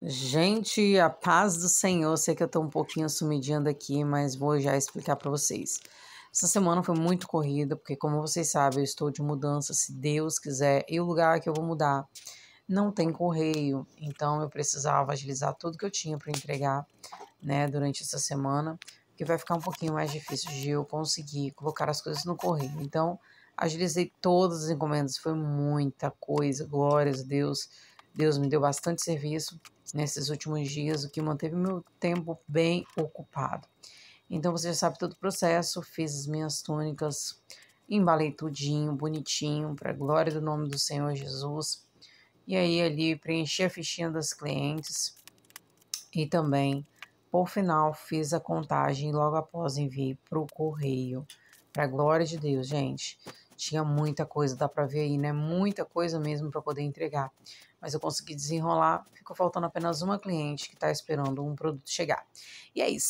Gente, a paz do Senhor. Sei que eu tô um pouquinho sumidinha aqui, mas vou já explicar para vocês. Essa semana foi muito corrida, porque como vocês sabem, eu estou de mudança, se Deus quiser, e o lugar que eu vou mudar não tem correio, então eu precisava agilizar tudo que eu tinha para entregar, né, durante essa semana, que vai ficar um pouquinho mais difícil de eu conseguir colocar as coisas no correio. Então, agilizei todas as encomendas, foi muita coisa, glórias a Deus Deus me deu bastante serviço nesses últimos dias, o que manteve meu tempo bem ocupado. Então você já sabe todo o processo, fiz as minhas túnicas, embalei tudinho, bonitinho, para glória do nome do Senhor Jesus. E aí ali preenchi a fichinha das clientes e também, por final, fiz a contagem logo após enviei para o correio. Para glória de Deus, gente. Tinha muita coisa, dá para ver aí, né? Muita coisa mesmo para poder entregar. Mas eu consegui desenrolar, ficou faltando apenas uma cliente que está esperando um produto chegar. E é isso.